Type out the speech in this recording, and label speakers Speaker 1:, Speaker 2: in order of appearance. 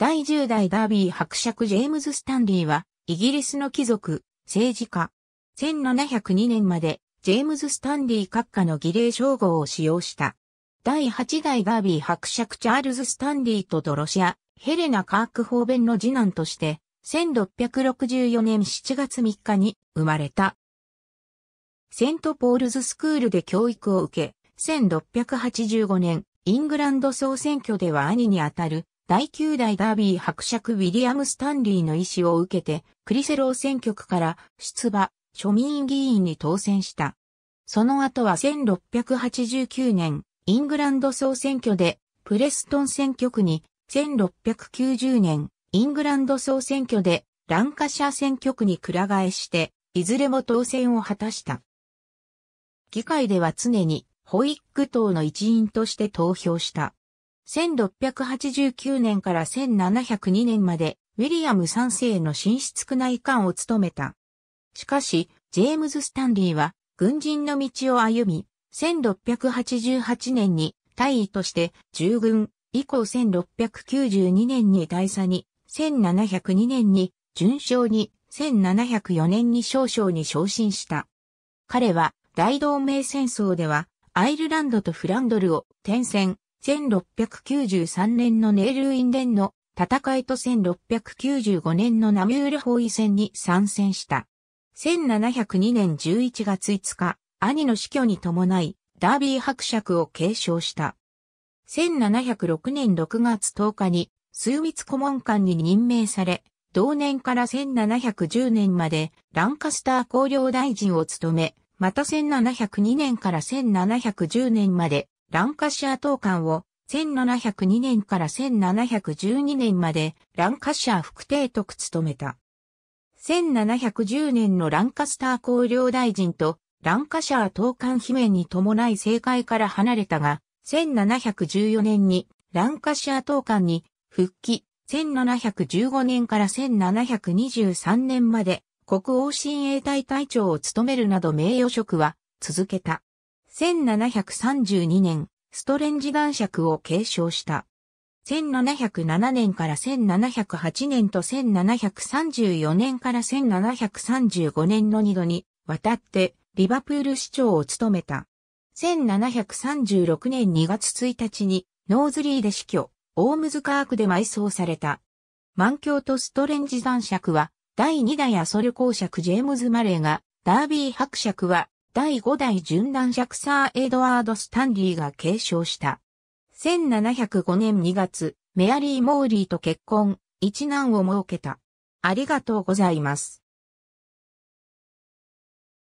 Speaker 1: 第10代ダービー伯爵ジェームズ・スタンリーは、イギリスの貴族、政治家。1702年まで、ジェームズ・スタンリー閣下の儀礼称号を使用した。第8代ダービー伯爵チャールズ・スタンリーとドロシア、ヘレナ・カーク・方便の次男として、1664年7月3日に生まれた。セント・ポールズ・スクールで教育を受け、1685年、イングランド総選挙では兄にあたる第9代ダービー伯爵ウィリアム・スタンリーの意思を受けて、クリセロー選挙区から出馬、庶民議員に当選した。その後は1689年、イングランド総選挙で、プレストン選挙区に、1690年、イングランド総選挙で、ランカシャー選挙区に倶替えして、いずれも当選を果たした。議会では常に、ホイック党の一員として投票した。1689年から1702年まで、ウィリアム3世の進出区内官を務めた。しかし、ジェームズ・スタンリーは、軍人の道を歩み、1688年に大尉として従軍、以降1692年に大佐に、1702年に順将に、1704年に少将に昇進した。彼は大同盟戦争ではアイルランドとフランドルを転戦、1693年のネールインデンの戦いと1695年のナミュール包囲戦に参戦した。1702年11月5日、兄の死去に伴い、ダービー伯爵を継承した。1706年6月10日に、数密顧問官に任命され、同年から1710年までランカスター公領大臣を務め、また1702年から1710年までランカシャー統監を1702年から1712年までランカシャー副帝督務めた。1710年のランカスター公領大臣とランカシャー統監免に伴い政界から離れたが、1714年にランカシャー統監に復帰、1715年から1723年まで国王親衛隊隊長を務めるなど名誉職は続けた。1732年、ストレンジ男爵を継承した。1707年から1708年と1734年から1735年の2度に渡ってリバプール市長を務めた。1736年2月1日にノーズリーで死去、オームズカークで埋葬された。満教とストレンジ男爵は第2代アソル公爵ジェームズ・マレーが、ダービー伯爵は第5代巡覧爵サー・エドワード・スタンリーが継承した。1705年2月、メアリー・モーリーと結婚、一男を設けた。ありがとうございます。